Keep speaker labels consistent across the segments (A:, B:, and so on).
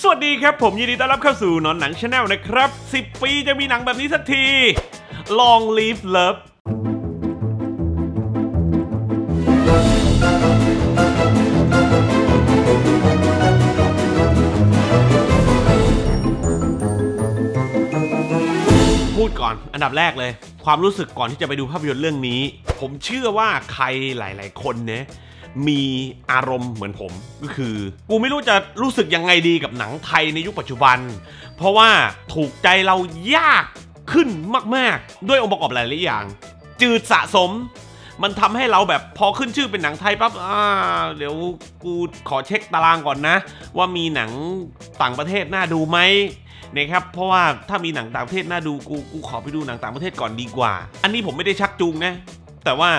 A: สวัสดีครับผมยินดีต้อนรับเข้าสู่นอนหนังชาแนลนะครับ 10 ปีจะมีหนังแบบนี้สักทีลองลีฟ v e Love พูดก่อนอันดับแรกเลย ความรู้สึกก่อนที่จะไปดูภาพยนตร์เรื่องนี้ ผมเชื่อว่าใครหลาย ๆ คนเนี่ยมีอารมณ์เหมือนผมก็คือ กูไม่รู้จะรู้สึกยังไงดีกับหนังไทยในยุคปัจจุบัน เพราะว่าถูกใจเรายากขึ้นมากๆ ด้วยองค์ประกอบหลายๆอย่าง จืดสะสม มันทำให้เราแบบ พอขึ้นชื่อเป็นหนังไทยปั๊บอ่า เดี๋ยวกูขอเช็คตารางก่อนนะ ว่ามีหนังต่างประเทศน่าดูไหมนะครับ เพราะว่าถ้ามีหนังต่างประเทศน่าดูกูกู ขอไปดูหนังต่างประเทศก่อนดีกว่า อันนี้ผมไม่ได้ชักจูงนะ แต่ว่า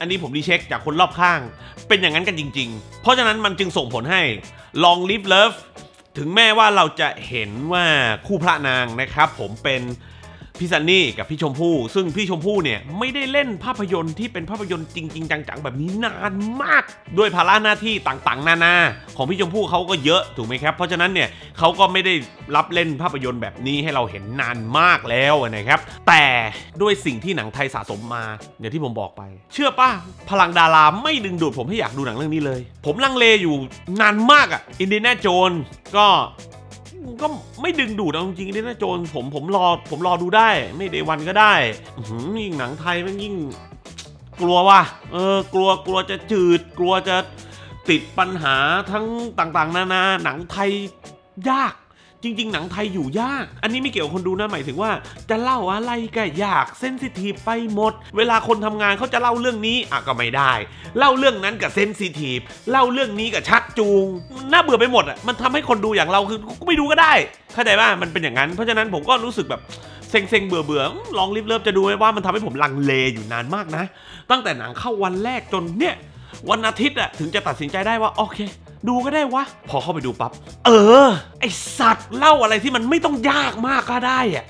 A: อันนี้ผมรีเช็คจากคนรอบข้างเป็นอย่างนั้นกันจริงๆ เพราะฉะนั้นมันจึงส่งผลให้ลองลิฟเลิฟถึงแม้ว่าเราจะเห็นว่าคู่พระนางนะครับผมเป็นพี่ซันนี่กับพี่ชมพู่ซึ่งพี่ชมพู่เนี่ยไม่ได้เล่นภาพยนตร์ที่เป็นภาพยนตร์จริง ๆ จัง ๆ แบบนี้นานมากด้วยภาระหน้าที่ต่างๆ นานาของพี่ชมพู่เขาก็เยอะถูกไหมครับ เพราะฉะนั้นเนี่ยเขาก็ไม่ได้รับเล่นภาพยนตร์แบบนี้ให้เราเห็นนานมากแล้วนะครับแต่ด้วยสิ่งที่หนังไทยสะสมมาอย่างที่ผมบอกไปเชื่อป่ะพลังดาราไม่ดึงดูดผมให้อยากดูหนังเรื่องนี้เลย ผมลังเลอยู่นานมากอะ่ะอินเดียนาโจนก็ก็ไม่ดึงดูดเอาจริงๆนี่นะโจน ผมผมรอผมรอดูได้ ไม่เดวันก็ได้ยิ่งหนังไทยมันยิ่ง กลัวว่ะเออ กลัวกลัวจะจืด กลัวจะติดปัญหาทั้งต่างๆ นานาหนังไทยยากจริงๆ หนังไทยอยู่ยาก อันนี้ไม่เกี่ยวคนดูนะ หมายถึงว่าจะเล่าอะไรก็ยากเซนซิทีฟไปหมด เวลาคนทำงานเขาจะเล่าเรื่องนี้อ่ะก็ไม่ได้ เล่าเรื่องนั้นกับเซนซิทีฟ เล่าเรื่องนี้กับชักจูง น่าเบื่อไปหมดอ่ะ มันทำให้คนดูอย่างเราคือก็ไม่ดูก็ได้ เข้าใจป่ะ มันเป็นอย่างนั้น เพราะฉะนั้นผมก็รู้สึกแบบ เซ็งๆ เบื่อๆ ลองรีบเริ่มจะดูไหมว่ามันทำให้ผมลังเลอยู่นานมากนะ ตั้งแต่หนังเข้าวันแรกจนเนี่ยวันอาทิตย์อะถึงจะตัดสินใจได้ว่าโอเคดูก็ได้วะ พอเข้าไปดูปับ๊บเออ ไอสัตว์เล่าอะไรที่มันไม่ต้องยากมากก็ได้อะ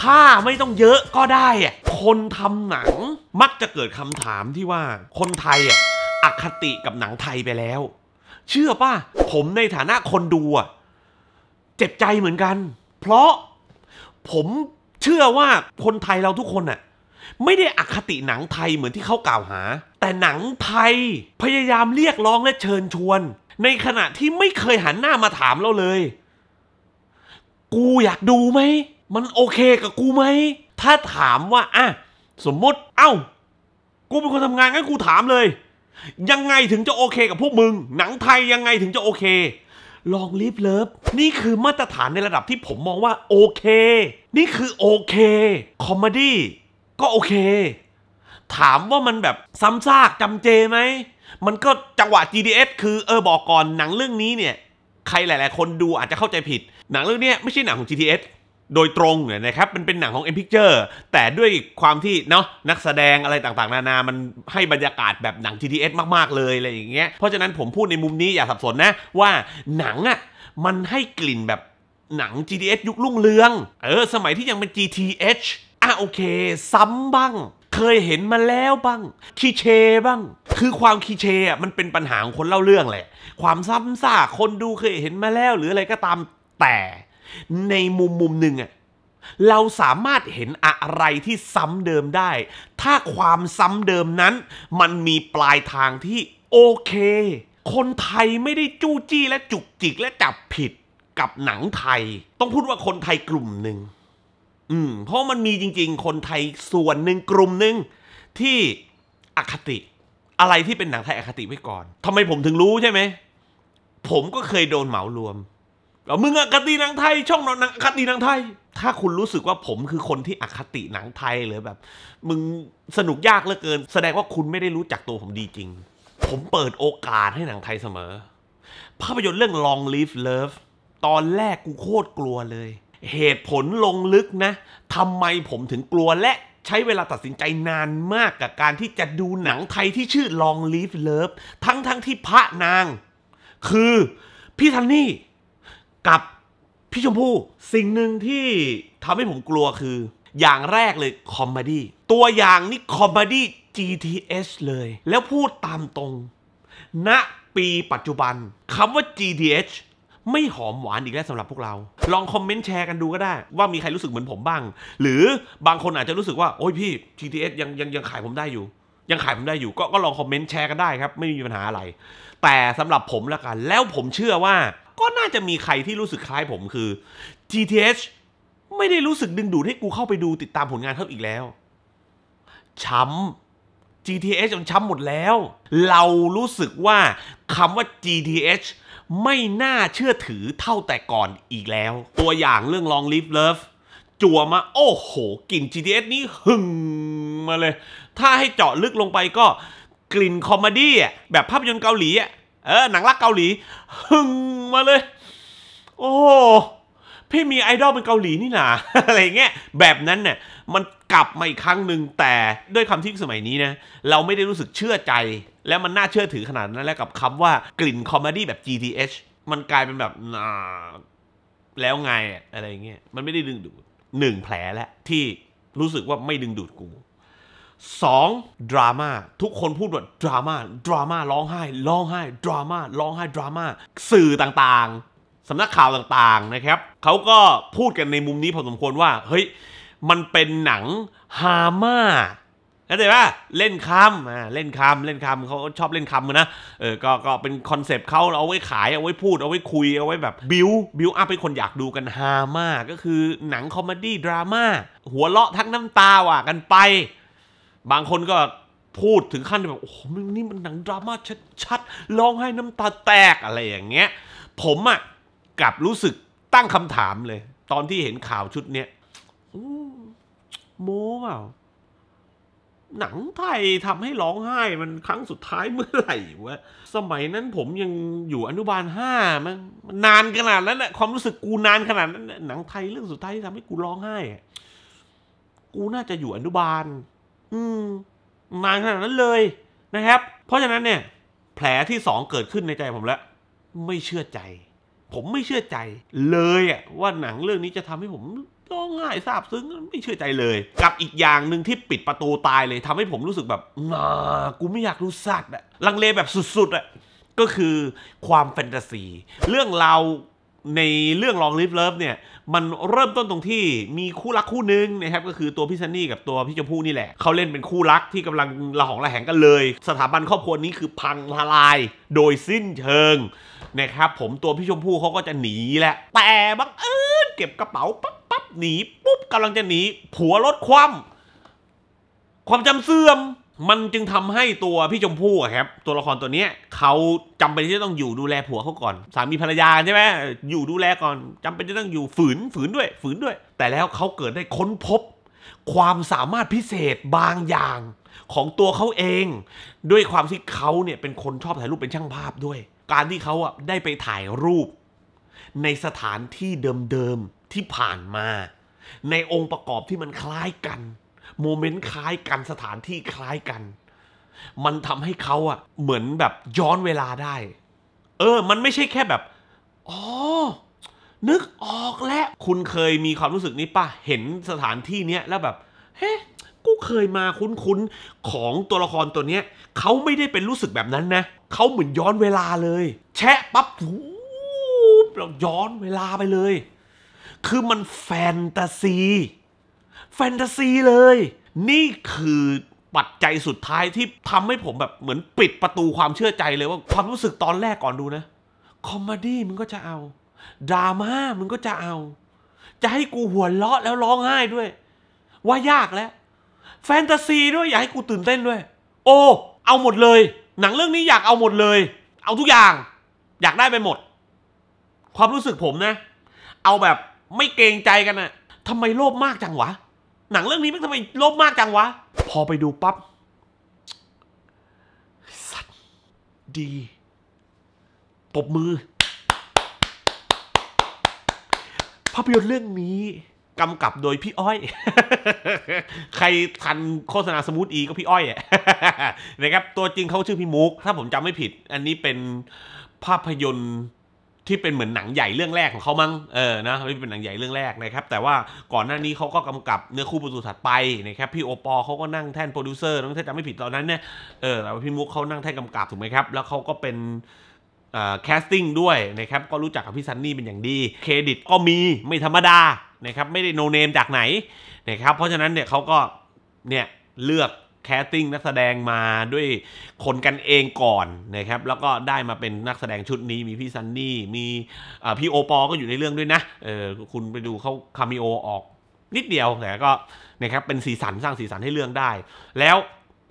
A: ถ้าไม่ต้องเยอะก็ได้อะคนทำหนังมักจะเกิดคำถามที่ว่า คนไทยอ่ะอคติกับหนังไทยไปแล้ว เชื่อป่ะผมในฐานะคนดูอ่ะเจ็บใจเหมือนกัน เพราะผมเชื่อว่าคนไทยเราทุกคนอ่ะ ไม่ได้อคติหนังไทยเหมือนที่เขากล่าวหา แต่หนังไทยพยายามเรียกร้องและเชิญชวนในขณะที่ไม่เคยหันหน้ามาถามเราเลย กูอยากดูไหม มันโอเค กับกูไหม ถ้าถามว่าอ่ะสมมติ เอา้า กูเป็นคนทำงานงั้นกูถามเลย ยังไงถึงจะโอเค กับพวกมึง หนังไทยยังไงถึงจะโอเค ลองรีบเลิฟ นี่คือมาตรฐานในระดับที่ผมมองว่าโอเค นี่คือโอเค คอมเมดี้ก็โอเค ถามว่ามันแบบซ้ำซากจำเจไหมมันก็จังหวะ GDS คือเออ บอกก่อนหนังเรื่องนี้เนี่ย ใครหลาย ๆ คนดูอาจจะเข้าใจผิดหนังเรื่องนี้ไม่ใช่หนังของ GDS โดยตรงเนี่ยนะครับมันเป็นหนังของ M Picture แต่ด้วยความที่เนาะนักแสดงอะไรต่างๆ นานามันให้บรรยากาศแบบหนัง GTS มาก ๆ เลย อะไรอย่างเงี้ยเพราะฉะนั้นผมพูดในมุมนี้ อย่าสับสนนะ ว่าหนังอ่ะมันให้กลิ่นแบบหนัง GTS ยุครุ่งเรืองเออสมัยที่ยังเป็น GTH อ่ะโอเค ซ้ำบ้างเคยเห็นมาแล้วบ้าง คีเชบ้าง คือความคีเชอ่ะมันเป็นปัญหาของคนเล่าเรื่องแหละความซ้ำซากคนดูเคยเห็นมาแล้วหรืออะไรก็ตามแต่ ในมุมมุมหนึ่งอ่ะเราสามารถเห็นอะไรที่ซ้ำเดิมได้ ถ้าความซ้ำเดิมนั้น มันมีปลายทางที่โอเค คนไทยไม่ได้จู้จี้และจุกจิกและจับผิดกับหนังไทย ต้องพูดว่าคนไทยกลุ่มหนึ่งอืมเพราะมันมีจริงๆ คนไทยส่วนหนึ่งกลุ่มหนึ่งที่อคติอะไรที่เป็นหนังไทยอคติไว้ก่อน ทำไมผมถึงรู้ใช่ไหม ผมก็เคยโดนเหมารวมมึงอคติหนังไทย ช่องนอนหนังอคติหนังไทย ถ้าคุณรู้สึกว่าผมคือคนที่อคติหนังไทยหรือแบบ มึงสนุกยากเหลือเกิน แสดงว่าคุณไม่ได้รู้จักตัวผมดีจริง ผมเปิดโอกาสให้หนังไทยเสมอ ภาพยนตร์เรื่อง Long Live Love ตอนแรกกูโคตรกลัวเลยเหตุผลลงลึกนะทำไมผมถึงกลัวและใช้เวลาตัดสินใจนานมากกับการที่จะดูหนังไทยที่ชื่อ Long Live Love ทั้งทั้งที่พระนาง คือ พี่ทันนี่ กับพี่ชมพู่สิ่งหนึ่งที่ทำให้ผมกลัวคือ อย่างแรกเลยคอมเมดี้ตัวอย่างนี่คอมเมดี้ GTS เลย แล้วพูดตามตรงณนะปีปัจจุบันคำว่า GTH ไม่หอมหวานอีกแล้วสำหรับพวกเรา ลองคอมเมนต์แชร์กันดูก็ได้ ว่ามีใครรู้สึกเหมือนผมบ้าง หรือบางคนอาจจะรู้สึกว่า โอ้ยพี่ GTS ยังยังยังขายผมได้อยู่ ยังขายผมได้อยู่ ก็ก็ลองคอมเมนต์แชร์กันได้ครับ ไม่มีปัญหาอะไร แต่สำหรับผมละกัน แล้วผมเชื่อว่า ก็น่าจะมีใครที่รู้สึกคล้ายผมคือ GTS ไม่ได้รู้สึกดึงดูดให้กูเข้าไปดูติดตามผลงานเขาอีกแล้วช้ำ GTH มันช้ำหมดแล้ว เรารู้สึกว่าคำว่า GTH ไม่น่าเชื่อถือเท่าแต่ก่อนอีกแล้ว ตัวอย่างเรื่อง Long Live Love จั่วมา โอ้โหกลิ่น GTS นี้หึงมาเลย ถ้าให้เจาะลึกลงไปก็กลิ่นคอมเมดี้แบบภาพยนตร์เกาหลีเออหนังรักเกาหลี หึงมาเลย โอ้พี่มีไอดอลเป็นเกาหลีนี่นา อะไรเงี้ยแบบนั้นเนี่ยมันกลับมาอีกครั้งหนึ่งแต่ด้วยคำที่สมัยนี้นะเราไม่ได้รู้สึกเชื่อใจและมันน่าเชื่อถือขนาดนั้นแล้วกับคำว่ากลิ่นคอมเมดี้แบบ GTH มันกลายเป็นแบบน่าแล้วไงอะไรเงี้ยมันไม่ได้ดึงดูดหนึ่งแผลแล้วที่รู้สึกว่าไม่ดึงดูดกูสองดราม่าทุกคนพูดว่าดราม่าดราม่าร้องไห้ร้องไห้ดราม่าร้องไห้ดราม่าสื่อต่างสำนักข่าวต่างๆนะครับเขาก็พูดกันในมุมนี้พอสมควรว่าเฮ้ยมันเป็นหนังฮาม่าเข้าใจป่ะเล่นคำอ่าเล่นคำเล่นคำเขาชอบเล่นคำนะเออก็ก็เป็นคอนเซปต์เขาเอาไว้ขายเอาไว้พูดเอาไว้คุยเอาไว้แบบบิวบิวอัพให้คนอยากดูกันฮามาก็คือหนังคอมเมดี้ดราม่าหัวเราะทั้งน้ำตาว่ะกันไป บางคนก็พูดถึงขั้นแบบโอ้โหนี่มันหนังดราม่าชัดๆร้องไห้น้ำตาแตกอะไรอย่างเงี้ย ผมอะ่ะกลับรู้สึกตั้งคำถามเลย ตอนที่เห็นข่าวชุดเนี้ยโม้เปล่า หนังไทยทำให้ร้องไห้ มันครั้งสุดท้ายเมื่อไหร่วะสมัยนั้นผมยังอยู่อนุบาลห้ามันนานขนาดนั้นแหละความรู้สึกกูนานขนาดนั้นหนังไทยเรื่องสุดท้ายที่ทำให้กูร้องไห้กูน่าจะอยู่อนุบาล อืมนานขนาดนั้นเลย นะครับ เพราะฉะนั้นเนี่ย แผลที่สองเกิดขึ้นในใจผมแล้ว ไม่เชื่อใจผมไม่เชื่อใจเลยอะว่าหนังเรื่องนี้จะทำให้ผมร้องไห้ซาบซึ้งไม่เชื่อใจเลย กับอีกอย่างหนึ่งที่ปิดประตูตายเลยทำให้ผมรู้สึกแบบ่ากูไม่อยากรู้สัตว์อะลังเลแบบสุดๆอะก็คือความแฟนตาซีเรื่องเราในเรื่องลองลิฟเลิฟเนี่ยมันเริ่มต้นตรงที่มีคู่รักคู่หนึ่งนะครับก็คือตัวพี่ซันนี่กับตัวพี่ชมพู่นี่แหละเขาเล่นเป็นคู่รักที่กำลังระหองระแหงกันเลย สถาบันครอบครัวนี้คือพังทลาย โดยสิ้นเชิงนะครับผมตัวพี่ชมพู่เขาก็จะหนีแหละแต่บังเอิญเก็บกระเป๋า ปั๊บปั๊บหนีปุ๊บกำลังจะหนีผัวรถคว่ำความจำเสื่อมมันจึงทำให้ตัวพี่ชมพู่ครับ ตัวละครตัวเนี้ยเขาจำเป็นที่จะต้องอยู่ดูแลผัวเขาก่อน สามีภรรยาใช่ไหมอยู่ดูแลก่อน จำเป็นทจะต้องอยู่ฝืนฝืนด้วยฝืน ด้วย แต่แล้วเขาเกิดได้ค้นพบ ความสามารถพิเศษบางอย่างของตัวเขาเอง ด้วยความที่เขาเนี่ย เป็นคนชอบถ่ายรูปเป็นช่างภาพด้วยการที่เขาอ่ะ ได้ไปถ่ายรูป ในสถานที่เดิมๆ ที่ผ่านมา ในองค์ประกอบที่มันคล้ายกัน โมเมนต์ คล้ายกันสถานที่คล้ายกัน มันทำให้เขาอ่ะ เหมือนแบบย้อนเวลาได้ เออ มันไม่ใช่แค่แบบอ๋อนึกออกแล้วคุณเคยมีความรู้สึกนี้ปะเห็นสถานที่เนี้ยแล้วแบบ เฮ้เคยมาคุ้นๆของตัวละครตัวเนี้ยเขาไม่ได้เป็นรู้สึกแบบนั้นนะเขาเหมือนย้อนเวลาเลย แชะปั๊บหูเราย้อนเวลาไปเลย คือมันแฟนตาซี แฟนตาซีเลย นี่คือปัจจัยสุดท้ายที่ทำให้ผมแบบเหมือนปิดประตูความเชื่อใจเลยว่า ความรู้สึกตอนแรกก่อนดูนะคอมเมดี้มึงก็จะเอาดราม่ามึงก็จะเอาจะให้กูหัวเราะแล้วร้องไห้ด้วย ว่ายากแล้วแฟนตาซีด้วยอยากให้กูตื่นเต้นด้วย โอ้ เอาหมดเลย หนังเรื่องนี้อยากเอาหมดเลย เอาทุกอย่าง อยากได้ไปหมด ความรู้สึกผมนะ เอาแบบไม่เกรงใจกันนะทำไมโลภมากจังวะ หนังเรื่องนี้มันทำไมโลภมากจังวะ พอไปดูปับ๊บสัตว์ดีตบมือภาพยนตร์เรื่องนี้กำกับโดยพี่อ้อย ใครทันโฆษณาสมูทอีก็พี่อ้อยนะครับ ตัวจริงเขาชื่อพี่มุก ถ้าผมจำไม่ผิด อันนี้เป็นภาพยนตร์ที่เป็นเหมือนหนังใหญ่เรื่องแรกของเขามั้ง เออ นะเป็นหนังใหญ่เรื่องแรกนะครับ แต่ว่าก่อนหน้านี้เขาก็กำกับเนื้อคู่ประตูถัดไปนะครับ พี่โอปอเขาก็นั่งแท่นโปรดิวเซอร์้องถ้าจำไม่ผิดตอนนั้นเนี่ย เออแต่ว่าพี่มุกเขานั่งแท่นกำกับถูกไหมครับ แล้วเขาก็เป็นแคสติ้งด้วยนะครับก็รู้จักกับพี่ซันนี่เป็นอย่างดีเครดิตก็มีไม่ธรรมดานะครับไม่ได้โนเนมจากไหนนะครับเพราะฉะนั้นเนี่ยเขาก็เนี่ยเลือกแคสติ้งนักแสดงมาด้วยคนกันเองก่อนนะครับแล้วก็ได้มาเป็นนักแสดงชุดนี้ มีพี่ซันนี่มีพี่โอปอ ก็อยู่ในเรื่องด้วยนะเออคุณไปดูเขาคามิโอออกนิดเดียวแต่ก็นะครับเป็นสีสันสร้างสีสันให้เรื่องได้ แล้ว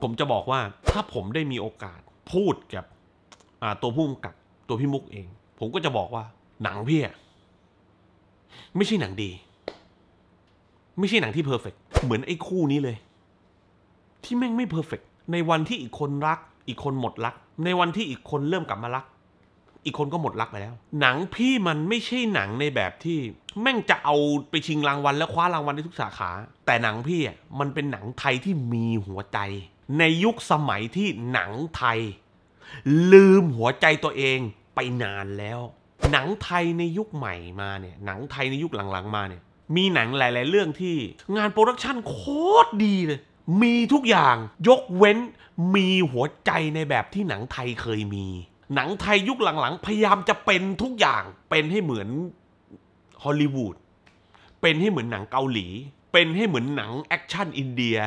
A: ผมจะบอกว่าถ้าผมได้มีโอกาสพูดกับตัวผู้กำกับตัวพี่มุกเอง ผมก็จะบอกว่า หนังพี่อะไม่ใช่หนังดี ไม่ใช่หนังที่เพอร์เฟกเหมือนไอ้คู่นี้เลย ที่แม่งไม่เพอร์เฟกในวันที่อีกคนรัก อีกคนหมดรัก ในวันที่อีกคนเริ่มกลับมารัก อีกคนก็หมดรักไปแล้ว หนังพี่มันไม่ใช่หนังในแบบที่ แม่งจะเอาไปชิงรางวัลแล้วคว้ารางวัลได้ทุกสาขา แต่หนังพี่อ่ะมันเป็นหนังไทยที่มีหัวใจ ในยุคสมัยที่หนังไทยลืมหัวใจตัวเองไปนานแล้ว หนังไทยในยุคใหม่มาเนี่ย หนังไทยในยุคหลังๆมาเนี่ย มีหนังหลาย ๆ เรื่องที่งานโปรดักชันโคตรดีเลย มีทุกอย่าง ยกเว้นมีหัวใจในแบบที่หนังไทยเคยมี หนังไทยยุคหลังๆพยายามจะเป็นทุกอย่าง เป็นให้เหมือนฮอลลีวูด เป็นให้เหมือนหนังเกาหลี เป็นให้เหมือนหนังแอคชั่นอินเดีย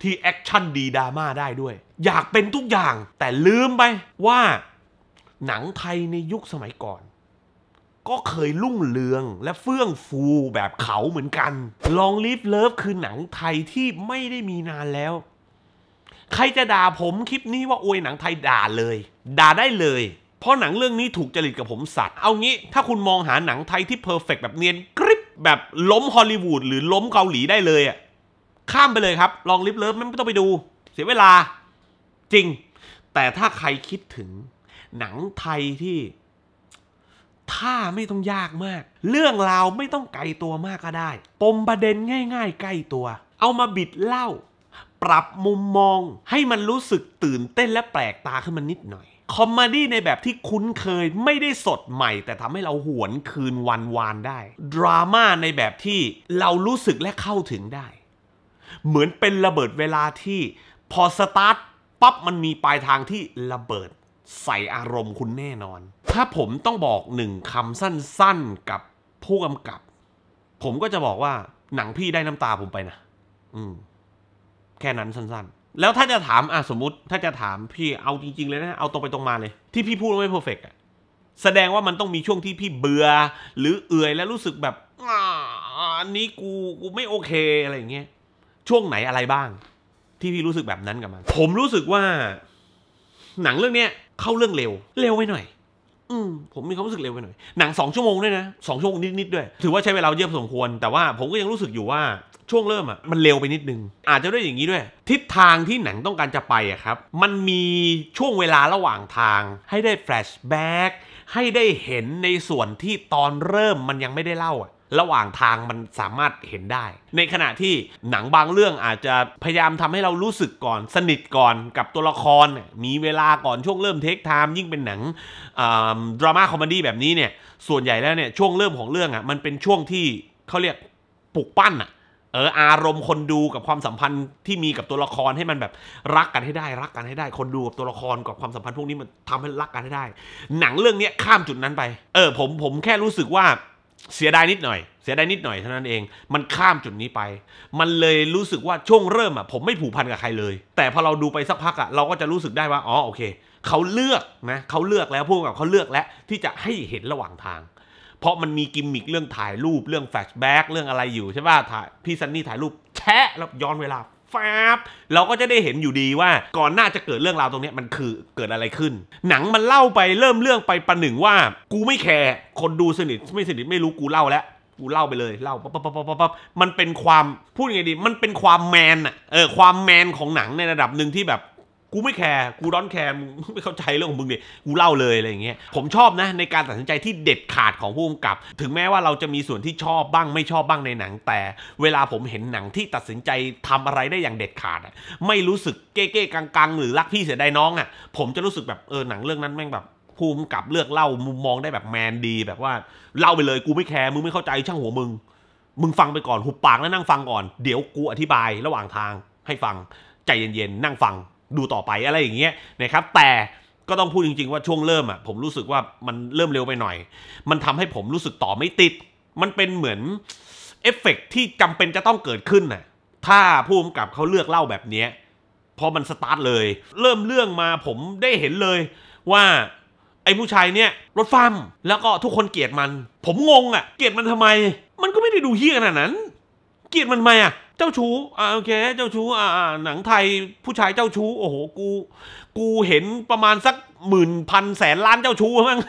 A: ที่แอคชั่นดีดราม่าได้ด้วยอยากเป็นทุกอย่างแต่ลืมไปว่า หนังไทยในยุคสมัยก่อน ก็เคยรุ่งเรืองและเฟื่องฟูแบบเขาเหมือนกัน ลองลิฟเลิฟคือหนังไทยที่ไม่ได้มีนานแล้ว ใครจะด่าผมคลิปนี้ว่าอวยหนังไทยด่าเลย ด่าได้เลย เพราะหนังเรื่องนี้ถูกจริตกับผมสัตว์ เอางี้ถ้าคุณมองหาหนังไทยที่เพอร์เฟกแบบเนียนกริบแบบล้มฮอลลีวูดหรือล้มเกาหลีได้เลยอ่ะข้ามไปเลยครับ ลองลิฟเลิฟไม่ต้องไปดู เสียเวลาจริง แต่ถ้าใครคิดถึง หนังไทยที่ท่าไม่ต้องยากมาก เรื่องราวไม่ต้องไกลตัวมากก็ได้ ปมประเด็นง่าย ๆ ใกล้ตัว เอามาบิดเล่า ปรับมุมมองให้มันรู้สึกตื่นเต้นและแปลกตาขึ้นมานิดหน่อยคอมเมดี้ในแบบที่คุ้นเคยไม่ได้สดใหม่ แต่ทำให้เราหวนคืนวันวานได้ดราม่าในแบบที่เรารู้สึกและเข้าถึงได้เหมือนเป็นระเบิดเวลาที่พอสตาร์ทปั๊บมันมีปลายทางที่ระเบิดใส่อารมณ์คุณแน่นอน ถ้าผมต้องบอกหนึ่งคำสั้นๆกับผู้กำกับ ผมก็จะบอกว่าหนังพี่ได้น้ำตาผมไปนะ อืม แค่นั้นสั้นๆ แล้วถ้าจะถาม อ่ะสมมติถ้าจะถามพี่เอาจริงๆเลยนะ เอาตรงไปตรงมาเลย ที่พี่พูดไม่เพอร์เฟกต์แสดงว่ามันต้องมีช่วงที่พี่เบื่อหรือเอื่อยแล้วรู้สึกแบบอันนี้กูกูไม่โอเคอะไรอย่างเงี้ยช่วงไหนอะไรบ้างที่พี่รู้สึกแบบนั้นกับมัน ผมรู้สึกว่า หนังเรื่องเนี้ย เข้าเรื่องเร็ว เร็วไปหน่อย อืม ผมมีความรู้สึกเร็วไปหน่อย หนังสองชั่วโมงด้วยนะสองชั่วโมง นิดๆด้วย ถือว่าใช้เวลาเยอะพอสมควรแต่ว่าผมก็ยังรู้สึกอยู่ว่าช่วงเริ่มอ่ะมันเร็วไปนิดนึง อาจจะด้วยอย่างนี้ด้วย ทิศทางที่หนังต้องการจะไปอ่ะครับ มันมีช่วงเวลาระหว่างทาง ให้ได้แฟลชแบ็กให้ได้เห็นในส่วนที่ตอนเริ่มมันยังไม่ได้เล่าอ่ะระหว่างทางมันสามารถเห็นได้ ในขณะที่หนังบางเรื่องอาจจะพยายามทำให้เรารู้สึกก่อน สนิทก่อนกับตัวละคร มีเวลาก่อนช่วงเริ่มเทคไทม์ยิ่งเป็นหนังดราม่าคอมเมดี้แบบนี้เนี่ย ส่วนใหญ่แล้วเนี่ยช่วงเริ่มของเรื่องอะ่ะมันเป็นช่วงที่เขาเรียกปลุกปั้นอะ่ะ เอออารมณ์คนดูกับความสัมพันธ์ที่มีกับตัวละครให้มันแบบรักกันให้ได้รักกันให้ได้คนดูกับตัวละครกับความสัมพันธ์พวกนี้มันทำให้รักกันให้ได้ หนังเรื่องเนี้ยข้ามจุดนั้นไป เออผมผมแค่รู้สึกว่าเสียดายนิดหน่อยเสียดายนิดหน่อยเท่านั้นเองมันข้ามจุดนี้ไป มันเลยรู้สึกว่าช่วงเริ่มอ่ะผมไม่ผูกพันกับใครเลย แต่พอเราดูไปสักพักอ่ะเราก็จะรู้สึกได้ว่าอ๋อโอเคเขาเลือกนะเขาเลือกแล้วพวกกับเขาเลือกแล้วที่จะให้เห็นระหว่างทางเพราะมันมีกิมมิคเรื่องถ่ายรูปเรื่องแฟลชแบ็กเรื่องอะไรอยู่ใช่ป่ะถ่ายพี่ซันนี่ถ่ายรูปแชะแล้วย้อนเวลาฟาบเรา ก็ จะได้เห็นอยู่ดี ว่า ก่อนหน้าจะเกิดเรื่อง ราว ตรงนี้มันคือ เกิด อะไร ขึ้น หนัง มัน เล่า ไป เริ่ม เรื่อง ไป ประหนึ่ง ว่า กูไม่แคร์ คนดูสนิท ไม่ สนิท ไม่ รู้ กูเล่าแล้ว กู เล่า ไปเลย เล่าปั๊บปั๊บปั๊บปมันเป็นความ พูดยังไงดี มันเป็นความแมนอะเออ ความแมนของหนังในระดับหนึ่งที่แบบกูไม่แคร์ กูร้อนแคร์ มึงไม่เข้าใจเรื่องของมึงเนี่ยกูเล่าเลยอะไรเงี้ย ผมชอบนะในการตัดสินใจที่เด็ดขาดของผู้กำกับ ถึงแม้ว่าเราจะมีส่วนที่ชอบบ้างไม่ชอบบ้างในหนัง แต่เวลาผมเห็นหนังที่ตัดสินใจทำอะไรได้อย่างเด็ดขาดอ่ะไม่รู้สึกเก้เกกังๆ หรือรักพี่เสียดายน้องอ่ะ ผมจะรู้สึกแบบเออหนังเรื่องนั้นแม่งแบบผู้กำกับเลือกเล่ามุมมองได้แบบแมนดีแบบว่าเล่าไปเลยกูไม่แคร์ มึงไม่เข้าใจช่างหัวมึง มึงฟังไปก่อนหุบปากแล้วนั่งฟังก่อน เดี๋ยวกูอธิบายระหว่างทางให้ฟังใจเย็นๆนั่งฟังดูต่อไปอะไรอย่างเงี้ยนะครับแต่ก็ต้องพูดจริง ๆว่าช่วงเริ่มอ่ะผมรู้สึกว่ามันเริ่มเร็วไปหน่อย มันทำให้ผมรู้สึกต่อไม่ติด มันเป็นเหมือนเอฟเฟกที่จำเป็นจะต้องเกิดขึ้นน่ะถ้าผู้กำกับเขาเลือกเล่าแบบเนี้ยพอมันสตาร์ทเลย เริ่มเรื่องมาผมได้เห็นเลยว่าไอ้ผู้ชายเนี่ยรถฟัม แล้วก็ทุกคนเกลียดมัน ผมงงอะ่ะ เกลียดมันทำไม มันก็ไม่ได้ดูเฮี้ยขนาดนั้น เกลียดมันทำไมอะ่ะเจ้าชู้อ่าโอเค เจ้าชู้อ่า หนังไทยผู้ชายเจ้าชู้โอ้โห กู กูเห็นประมาณสักหมื่นพันแสนล้านเจ้าชู้มั้ง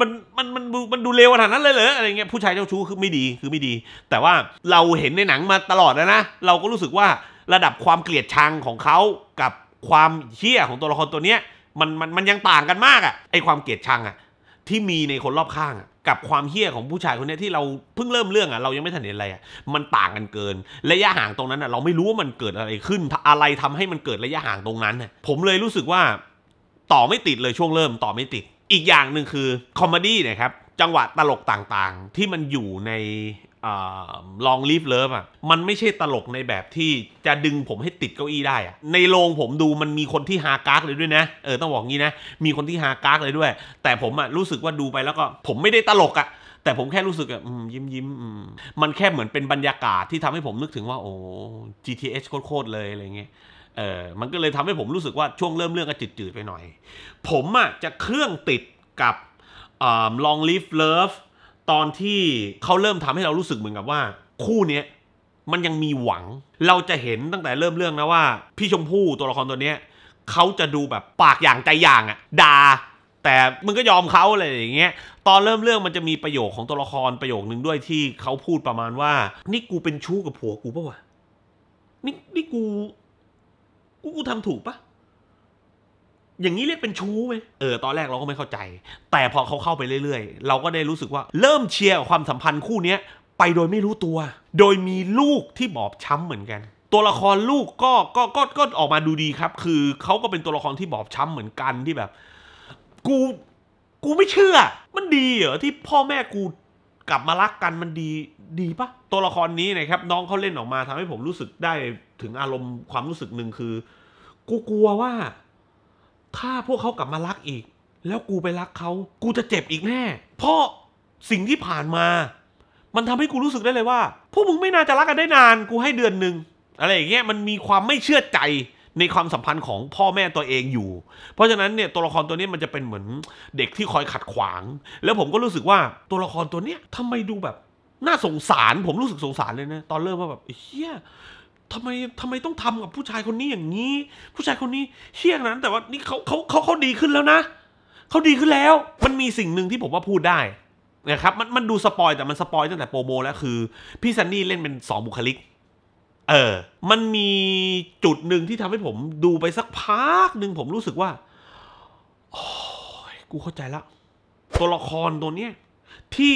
A: มันมัน มัน มันดูเลวขนาดนั้นเลยเหรอ อะไรเงี้ย ผู้ชายเจ้าชู้คือไม่ดี คือไม่ดี แต่ว่าเราเห็นในหนังมาตลอดแล้วนะ เราก็รู้สึกว่าระดับความเกลียดชังของเขากับความเชี่ยของตัวละครตัวเนี้ย มัน มัน มันยังต่างกันมากอะ่ะ ไอความเกลียดชังอะ่ะที่มีในคนรอบข้างกับความเฮี้ยของผู้ชายคนนี้ที่เราเพิ่งเริ่มเรื่องอ่ะเรายังไม่ทันเห็นอะไรอ่ะมันต่างกันเกินระยะห่างตรงนั้นอ่ะเราไม่รู้ว่ามันเกิดอะไรขึ้นอะไรทำให้มันเกิดระยะห่างตรงนั้นผมเลยรู้สึกว่าต่อไม่ติดเลยช่วงเริ่มต่อไม่ติด อีกอย่างหนึ่งคือคอมเมดี้นะครับจังหวะตลกต่างๆ ที่มันอยู่ในลองลีฟเลิฟอ่ะมันไม่ใช่ตลกในแบบที่จะดึงผมให้ติดเก้าอี้ได้อ่ะในโรงผมดูมันมีคนที่ฮาการ์กเลยด้วยนะเออต้องบอกงี้นะมีคนที่ฮาการ์กเลยด้วย แต่ผมอ่ะรู้สึกว่าดูไปแล้วก็ ผมไม่ได้ตลกอ่ะแต่ผมแค่รู้สึกอ่ะยิ้มยิ้มมันแค่เหมือนเป็นบรรยากาศที่ทำให้ผมนึกถึงว่าโอ้ GTH โคตรเลยอะไรเงี้ยเออมันก็เลยทำให้ผมรู้สึกว่าช่วงเริ่มเรื่องก็จืดๆไปหน่อย ผมอ่ะจะเครื่องติดกับลองลีฟเลิฟตอนที่เขาเริ่มทำให้เรารู้สึกเหมือนกับว่า คู่เนี้ย มันยังมีหวัง เราจะเห็นตั้งแต่เริ่มเรื่องนะว่า พี่ชมพู่ตัวละครตัวเนี้ย เขาจะดูแบบปากอย่างใจอย่างอะด่าแต่มึงก็ยอมเขาอะไรอย่างเงี้ย ตอนเริ่มเรื่องมันจะมีประโยคของตัวละครประโยคนึงด้วยที่เขาพูดประมาณว่า นี่กูเป็นชู้กับผัวกูปะวะนี่นี่กู กูกูทำถูกปะอย่างนี้เรียกเป็นชู้ไหมเออ ตอนแรกเราก็ไม่เข้าใจ แต่พอเขาเข้าไปเรื่อยๆ เราก็ได้รู้สึกว่า เริ่มเชียร์ความสัมพันธ์คู่นี้ไปโดยไม่รู้ตัว โดยมีลูกที่บอบช้ำเหมือนกัน ตัวละครลูกก็ก็ก็ก็ออกมาดูดีครับ คือ เขาก็เป็นตัวละครที่บอบช้ำเหมือนกันที่แบบ กูกูไม่เชื่อ มันดีเหรอที่พ่อแม่กูกลับมารักกันมันดีดีปะตัวละครนี้นะครับ น้องเขาเล่นออกมาทำให้ผมรู้สึกได้ถึงอารมณ์ความรู้สึกหนึ่งคือ กูกลัวว่าถ้าพวกเขากลับมารักอีก แล้วกูไปรักเขากูจะเจ็บอีกแน่เพราะสิ่งที่ผ่านมา มันทำให้กูรู้สึกได้เลยว่า พวกมึงไม่น่าจะรักกันได้นาน กูให้เดือนหนึ่งอะไรอย่างเงี้ยมันมีความไม่เชื่อใจในความสัมพันธ์ของพ่อแม่ตัวเองอยู่ เพราะฉะนั้นเนี่ยตัวละครตัวนี้มันจะเป็นเหมือนเด็กที่คอยขัดขวาง แล้วผมก็รู้สึกว่า ตัวละครตัวเนี้ยทำไมดูแบบน่าสงสาร ผมรู้สึกสงสารเลยนะตอนเริ่มว่าแบบเฮียทำไมทำไมต้องทำกับผู้ชายคนนี้อย่างนี้ ผู้ชายคนนี้เชี่ยนั้น แต่ว่านี่เขาเขาเขาเขาดีขึ้นแล้วนะเขาดีขึ้นแล้ว มันมีสิ่งหนึ่งที่ผมว่าพูดได้นะครับ มันมันดูสปอยแต่มันสปอยตั้งแต่โปรโมแล้วคือ พี่ซันนี่เล่นเป็นสองบุคลิก เออ มันมีจุดหนึ่งที่ทำให้ผมดูไปสักพักหนึ่งผมรู้สึกว่าโอ้ยกูเข้าใจละตัวละครตัวเนี้ยที่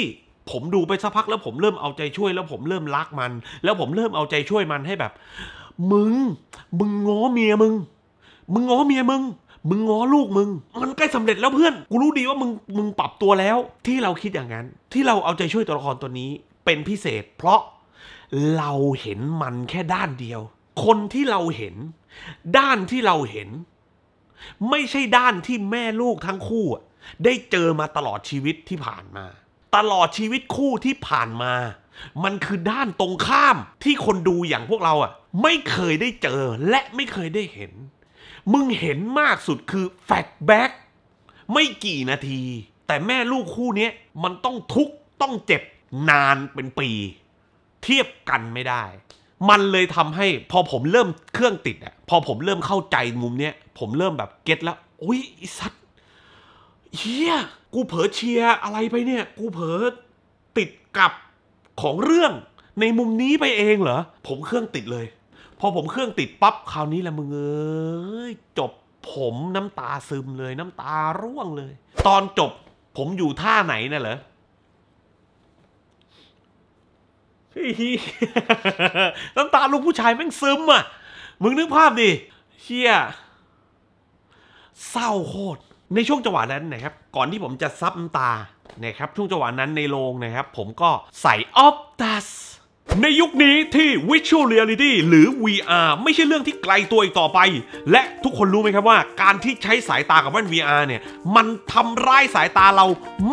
A: ผมดูไปสักพักแล้วผมเริ่มเอาใจช่วยแล้ว ผมเริ่มรักมัน แล้วผมเริ่มเอาใจช่วยมันให้แบบ มึง มึงง้อเมียมึง มึงง้อเมียมึง มึงง้อลูกมึง มันใกล้สาเร็จแล้วเพื่อน กูรู้ดีว่ามึงมึงปรับตัวแล้ว ที่เราคิดอย่างนั้น ที่เราเอาใจช่วยตัวละครตัวนี้เป็นพิเศษ เพราะเราเห็นมันแค่ด้านเดียว คนที่เราเห็น ด้านที่เราเห็น ไม่ใช่ด้านที่แม่ลูกทั้งคู่ ได้เจอมาตลอดชีวิตที่ผ่านมาตลอดชีวิตคู่ที่ผ่านมา มันคือด้านตรงข้ามที่คนดูอย่างพวกเราอ่ะไม่เคยได้เจอและไม่เคยได้เห็น มึงเห็นมากสุดคือแฟกแบ็กไม่กี่นาที แต่แม่ลูกคู่นี้มันต้องทุกต้องเจ็บนานเป็นปี เทียบกันไม่ได้ มันเลยทำให้พอผมเริ่มเครื่องติดอ่ะพอผมเริ่มเข้าใจมุมเนี้ย ผมเริ่มแบบเก็ตแล้วอุ้ยสัตวเฮียกูเผลอเชียร์อะไรไปเนี่ย กูเผลอติดกับของเรื่องในมุมนี้ไปเองเหรอ ผมเครื่องติดเลยพอผมเครื่องติดปั๊บคราวนี้แหละมึงเอ้ยจบผมน้ำตาซึมเลย น้ำตาร่วงเลย ตอนจบผมอยู่ท่าไหนน่ะเหรอน้ำตาลูกผู้ชายแม่งซึม อ่ะมึงนึกภาพดิเชี่ยเศร้าโคตรในช่วงจังหวะนั้นนะครับ ก่อนที่ผมจะซับตานะครับช่วงจังหวะนั้นในโรงนะครับ ผมก็ใส่ออฟตัสในยุคนี้ที่ Virtual Reality หรือ VR ไม่ใช่เรื่องที่ไกลตัวอีกต่อไป และทุกคนรู้ไหมครับว่า การที่ใช้สายตากับแว่น VR เนี่ยมันทำร้ายสายตาเรา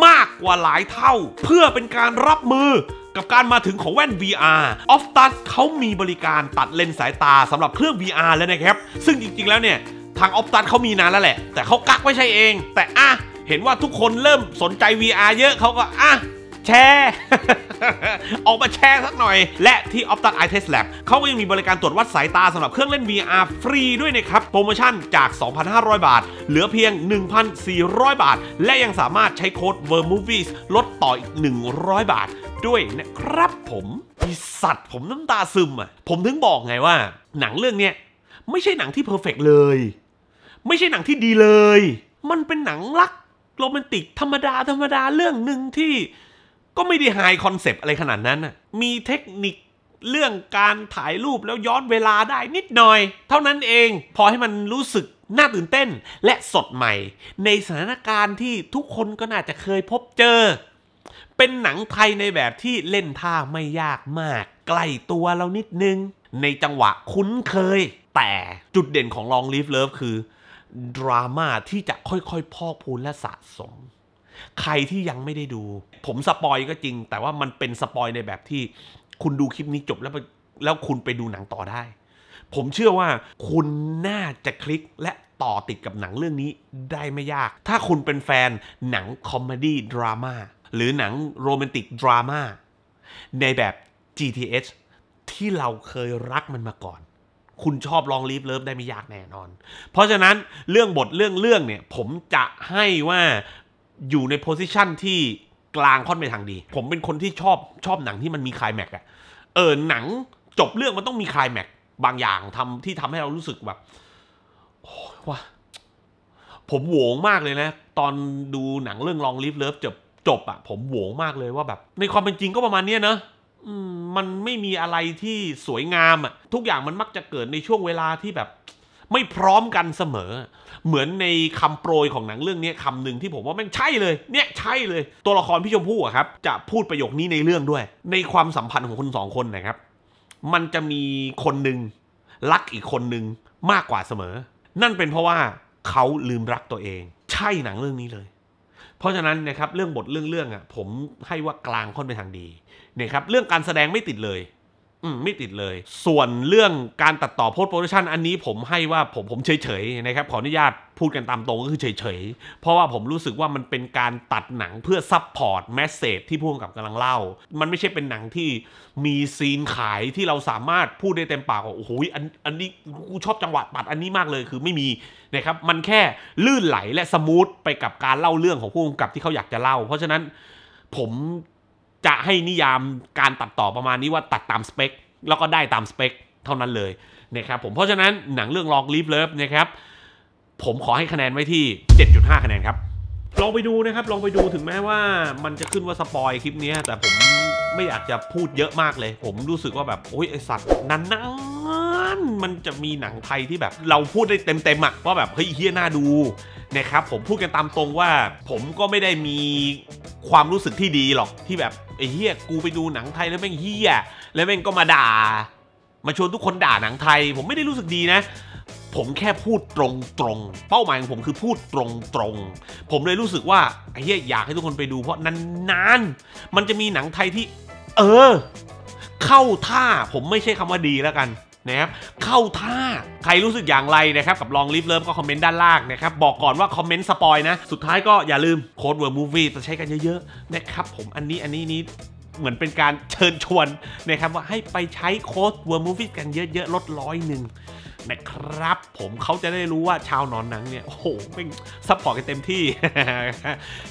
A: มากกว่าหลายเท่า เพื่อเป็นการรับมือกับการมาถึงของแว่น VR o p t u s เขามีบริการตัดเลนส์สายตาสำหรับเครื่อง VR แล้วนะครับซึ่งจริงๆแล้วเนี่ยทางออฟตัดเขามีนานแล้วแหละ แต่เขากักไม่ใช่เอง แต่อ่ะเห็นว่าทุกคนเริ่มสนใจ VR เยอะเขาก็อ่ะแชร์ ออกมาแชร์สักหน่อย และที่ออฟตั e ไอเทสแลบเขาก็ยังมีบริการตรวจวัดสายตาสำหรับเครื่องเล่น VR ฟรีด้วยนะครับ โปรโมชั่นจาก 2,500 บาท เหลือเพียง 1,400 บาท และยังสามารถใช้โค้ด VERMOVIES ลดต่ออีก 100 บาท ด้วยนะครับผมอีสัตว์ ผมน้ำตาซึมอ่ะผมถึงบอกไงว่า หนังเรื่องเนี้ยไม่ใช่หนังที่เพอร์เฟกเลยไม่ใช่หนังที่ดีเลย มันเป็นหนังรักโรแมนติกธรรมดา ธรรมดา เรื่องหนึ่งที่ก็ไม่ได้ไฮคอนเซปต์อะไรขนาดนั้น มีเทคนิคเรื่องการถ่ายรูปแล้วย้อนเวลาได้นิดหน่อย เท่านั้นเองพอให้มันรู้สึกน่าตื่นเต้นและสดใหม่ ในสถานการณ์ที่ทุกคนก็น่าจะเคยพบเจอ เป็นหนังไทยในแบบที่เล่นท่าไม่ยากมาก ใกล้ตัวเรานิดนึง ในจังหวะคุ้นเคย แต่จุดเด่นของลองลิฟเลิฟคือดราม่าที่จะค่อย ๆ พอกพูนและสะสม ใครที่ยังไม่ได้ดู ผมสปอยก็จริง แต่ว่ามันเป็นสปอยในแบบที่ คุณดูคลิปนี้จบแล้วแล้วคุณไปดูหนังต่อได้ ผมเชื่อว่า คุณน่าจะคลิกและต่อติดกับหนังเรื่องนี้ได้ไม่ยาก ถ้าคุณเป็นแฟนหนังคอมเมดี้ดราม่าหรือหนังโรแมนติกดราม่าในแบบ GTH ที่เราเคยรักมันมาก่อนคุณชอบลองลีฟเลิฟได้ไม่ยากแน่นอน เพราะฉะนั้นเรื่องบทเรื่องเรื่องเนี่ย ผมจะให้ว่าอยู่ในโพสิชันที่กลางค่อนไปทางดี ผมเป็นคนที่ชอบชอบหนังที่มันมีคลายแม็กอะเออ หนังจบเรื่องมันต้องมีคลายแม็กบางอย่างทำาที่ทำให้เรารู้สึกแบบว่าผมโหวงมากเลยนะ ตอนดูหนังเรื่องลองลิฟเลิฟจบจบอะผมโหวงมากเลยว่าแบบ ในความเป็นจริงก็ประมาณนี้เนาะมันไม่มีอะไรที่สวยงามอ่ะ ทุกอย่างมันมักจะเกิดในช่วงเวลาที่แบบไม่พร้อมกันเสมอ เหมือนในคำโปรยของหนังเรื่องนี้คำหนึ่งที่ผมว่ามันใช่เลย เนี่ยใช่เลย ตัวละครพี่ชมพู่อะครับ จะพูดประโยคนี้ในเรื่องด้วย ในความสัมพันธ์ของคนสองคนนะครับ มันจะมีคนหนึ่งรักอีกคนหนึ่งมากกว่าเสมอ นั่นเป็นเพราะว่าเขาลืมรักตัวเอง ใช่หนังเรื่องนี้เลย เพราะฉะนั้นนะครับเรื่องบทเรื่องเรื่องอ่ะผมให้ว่ากลางค่อนไปทางดีเนี่ยครับ เรื่องการแสดงไม่ติดเลย อืมไม่ติดเลย ส่วนเรื่องการตัดต่อโพสต์โปรดักชันอันนี้ผมให้ว่าผมผมเฉยๆ นะครับ ขออนุญาตพูดกันตามตรงก็คือเฉยๆ เพราะว่าผมรู้สึกว่ามันเป็นการตัดหนังเพื่อซับพอร์ตแมสเซจที่พูดกับกำลังเล่า มันไม่ใช่เป็นหนังที่มีซีนขายที่เราสามารถพูดได้เต็มปากว่าโอ้โหอันอันนี้กูชอบจังหวะตัดอันนี้มากเลยคือไม่มีนะครับมันแค่ลื่นไหลและสมูทไปกับการเล่าเรื่องของผู้กำกับที่เขาอยากจะเล่า เพราะฉะนั้นผมจะให้นิยามการตัดต่อประมาณนี้ว่าตัดตามสเปค แล้วก็ได้ตามสเปคเท่านั้นเลยนะครับผมเพราะฉะนั้นหนังเรื่องลองลิฟเลิฟนะครับผมขอให้คะแนนไว้ที่ 7.5 คะแนนครับ ลองไปดูนะครับลองไปดูถึงแม้ว่ามันจะขึ้นว่าสปอยคลิปนี้ แต่ผมไม่อยากจะพูดเยอะมากเลย ผมรู้สึกว่าแบบโอ้ยไอสัตว์นั้นนะมันจะมีหนังไทยที่แบบ เราพูดได้เต็มๆอะว่าแบบเฮ้ยเฮี้ยน่าดูนะครับ ผมพูดกันตามตรงว่า ผมก็ไม่ได้มีความรู้สึกที่ดีหรอก ที่แบบไอ้เฮียกูไปดูหนังไทยแล้วแม่งเฮียแล้วแม่งก็มาด่า มาชวนทุกคนด่าหนังไทย ผมไม่ได้รู้สึกดีนะ ผมแค่พูดตรงตรงเป้าหมายของผมคือพูดตรงตรงผมเลยรู้สึกว่าไอ้เฮียอยากให้ทุกคนไปดูเพราะนานๆ มันจะมีหนังไทยที่ เออ เข้าท่า ผมไม่ใช่คำว่าดีแล้วกันนะครับเข้าท่าใครรู้สึกอย่างไรนะครับ กับลองลิฟเลิฟก็คอมเมนต์ด้านล่างนะครับ บอกก่อนว่าคอมเมนต์สปอยนะ สุดท้ายก็อย่าลืมโค้ดเวิร์ดมูฟี่จะใช้กันเยอะๆ นะครับผมอันนี้อันนี้นี้เหมือนเป็นการเชิญชวนนะครับ ว่าให้ไปใช้โค้ดเวิร์มูฟี่กันเยอะๆ ลดร้อยหนึ่งนะครับผมเขาจะได้รู้ว่าชาวนอนนังเนี่ยโอ้โหเป็นซัพพอร์ตกันเต็มที่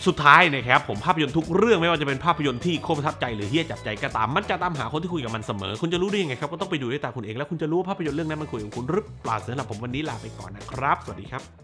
A: สุดท้ายนะครับผมภาพยนตร์ทุกเรื่องไม่ว่าจะเป็นภาพยนตร์ที่โคตรประทับใจหรือเฮี้ยจับใจก็ตามมันจะตามหาคนที่คุยกับมันเสมอ คุณจะรู้ได้ยังไงครับก็ต้องไปดูด้วยตาคุณเองแล้ว คุณจะรู้ว่าภาพยนตร์เรื่องนั้นมันคุยกับคุณหรือเปล่าสำหรับผมวันนี้ลาไปก่อนนะครับ สวัสดีครับ